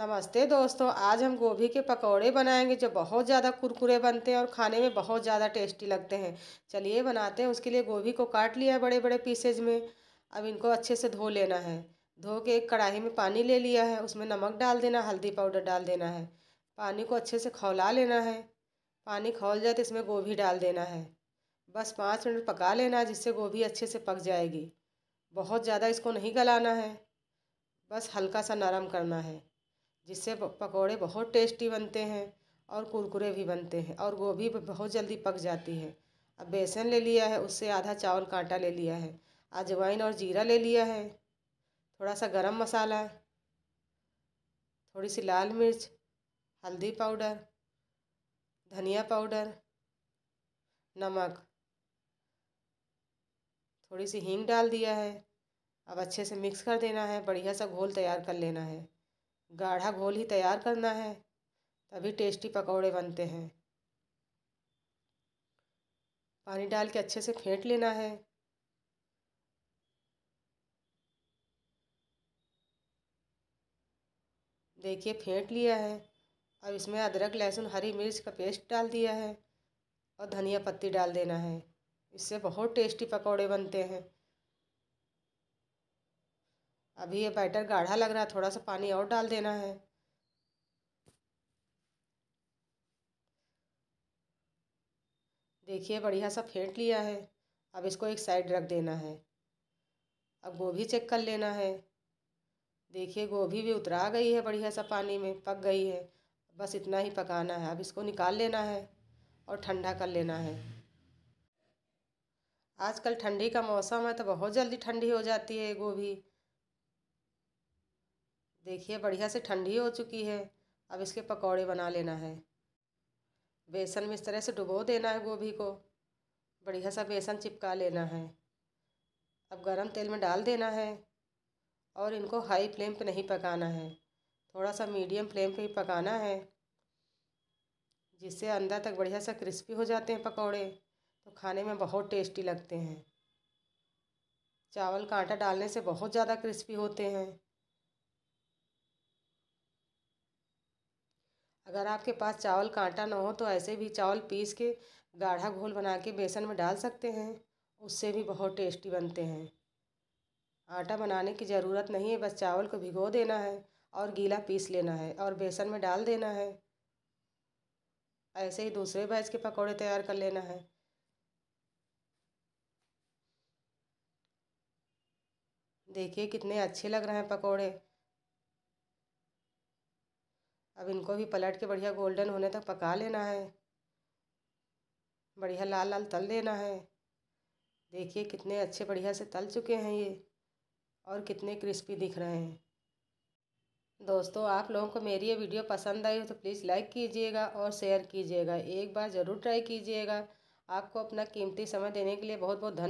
नमस्ते दोस्तों आज हम गोभी के पकौड़े बनाएंगे जो बहुत ज़्यादा कुरकुरे बनते हैं और खाने में बहुत ज़्यादा टेस्टी लगते हैं चलिए बनाते हैं उसके लिए गोभी को काट लिया बड़े बड़े पीसेज में अब इनको अच्छे से धो लेना है धो के एक कढ़ाई में पानी ले लिया है उसमें नमक डाल देना हल्दी पाउडर डाल देना है पानी को अच्छे से खौला लेना है पानी खौल जाए तो इसमें गोभी डाल देना है बस पाँच मिनट पका लेना है जिससे गोभी अच्छे से पक जाएगी बहुत ज़्यादा इसको नहीं गलाना है बस हल्का सा नरम करना है जिससे पकौड़े बहुत टेस्टी बनते हैं और कुरकुरे भी बनते हैं और गोभी बहुत जल्दी पक जाती है अब बेसन ले लिया है उससे आधा चावल काटा ले लिया है अजवाइन और जीरा ले लिया है थोड़ा सा गरम मसाला थोड़ी सी लाल मिर्च हल्दी पाउडर धनिया पाउडर नमक थोड़ी सी हींग डाल दिया है अब अच्छे से मिक्स कर देना है बढ़िया सा घोल तैयार कर लेना है गाढ़ा घोल ही तैयार करना है तभी टेस्टी पकौड़े बनते हैं पानी डाल के अच्छे से फेंट लेना है देखिए फेंट लिया है अब इसमें अदरक लहसुन हरी मिर्च का पेस्ट डाल दिया है और धनिया पत्ती डाल देना है इससे बहुत टेस्टी पकौड़े बनते हैं अभी ये बैटर गाढ़ा लग रहा है थोड़ा सा पानी और डाल देना है देखिए बढ़िया सा फेंट लिया है अब इसको एक साइड रख देना है अब गोभी चेक कर लेना है देखिए गोभी भी उतरा गई है बढ़िया सा पानी में पक गई है बस इतना ही पकाना है अब इसको निकाल लेना है और ठंडा कर लेना है आजकल ठंडी का मौसम है तो बहुत जल्दी ठंडी हो जाती है गोभी देखिए बढ़िया से ठंडी हो चुकी है अब इसके पकौड़े बना लेना है बेसन में इस तरह से डुबो देना है गोभी को बढ़िया सा बेसन चिपका लेना है अब गरम तेल में डाल देना है और इनको हाई फ्लेम पे नहीं पकाना है थोड़ा सा मीडियम फ्लेम पे ही पकाना है जिससे अंदर तक बढ़िया सा क्रिस्पी हो जाते हैं पकौड़े तो खाने में बहुत टेस्टी लगते हैं चावल का आटा डालने से बहुत ज़्यादा क्रिस्पी होते हैं अगर आपके पास चावल का आटा ना हो तो ऐसे भी चावल पीस के गाढ़ा घोल बना के बेसन में डाल सकते हैं उससे भी बहुत टेस्टी बनते हैं आटा बनाने की ज़रूरत नहीं है बस चावल को भिगो देना है और गीला पीस लेना है और बेसन में डाल देना है ऐसे ही दूसरे बैच के पकौड़े तैयार कर लेना है देखिए कितने अच्छे लग रहे हैं पकौड़े अब इनको भी पलट के बढ़िया गोल्डन होने तक पका लेना है बढ़िया लाल लाल तल देना है देखिए कितने अच्छे बढ़िया से तल चुके हैं ये और कितने क्रिस्पी दिख रहे हैं दोस्तों आप लोगों को मेरी ये वीडियो पसंद आई हो तो प्लीज़ लाइक कीजिएगा और शेयर कीजिएगा एक बार ज़रूर ट्राई कीजिएगा आपको अपना कीमती समय देने के लिए बहुत बहुत धन्यवाद